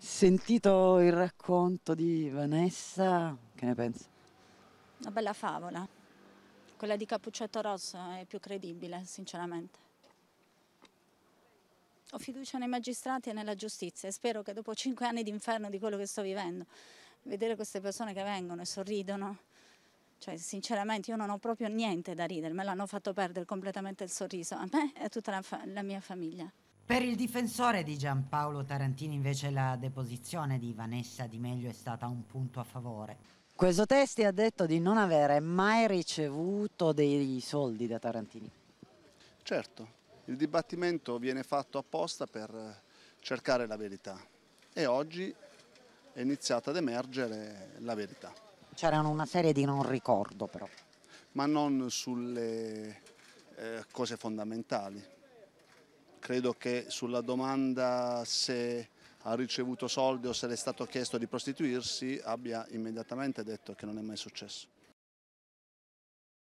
Sentito il racconto di Vanessa, che ne pensi? Una bella favola. Quella di Cappuccetto Rosso è più credibile, sinceramente. Ho fiducia nei magistrati e nella giustizia e spero che dopo cinque anni di inferno di quello che sto vivendo, vedere queste persone che vengono e sorridono, cioè sinceramente io non ho proprio niente da ridere, me l'hanno fatto perdere completamente il sorriso, a me e a tutta la, la mia famiglia. Per il difensore di Giampaolo Tarantini invece la deposizione di Vanessa Di Meglio è stata un punto a favore. Questo testi ha detto di non avere mai ricevuto dei soldi da Tarantini. Certo, il dibattimento viene fatto apposta per cercare la verità e oggi è iniziata ad emergere la verità. C'erano una serie di non ricordo però. Ma non sulle eh, cose fondamentali, credo che sulla domanda se ha ricevuto soldi o se le è stato chiesto di prostituirsi abbia immediatamente detto che non è mai successo.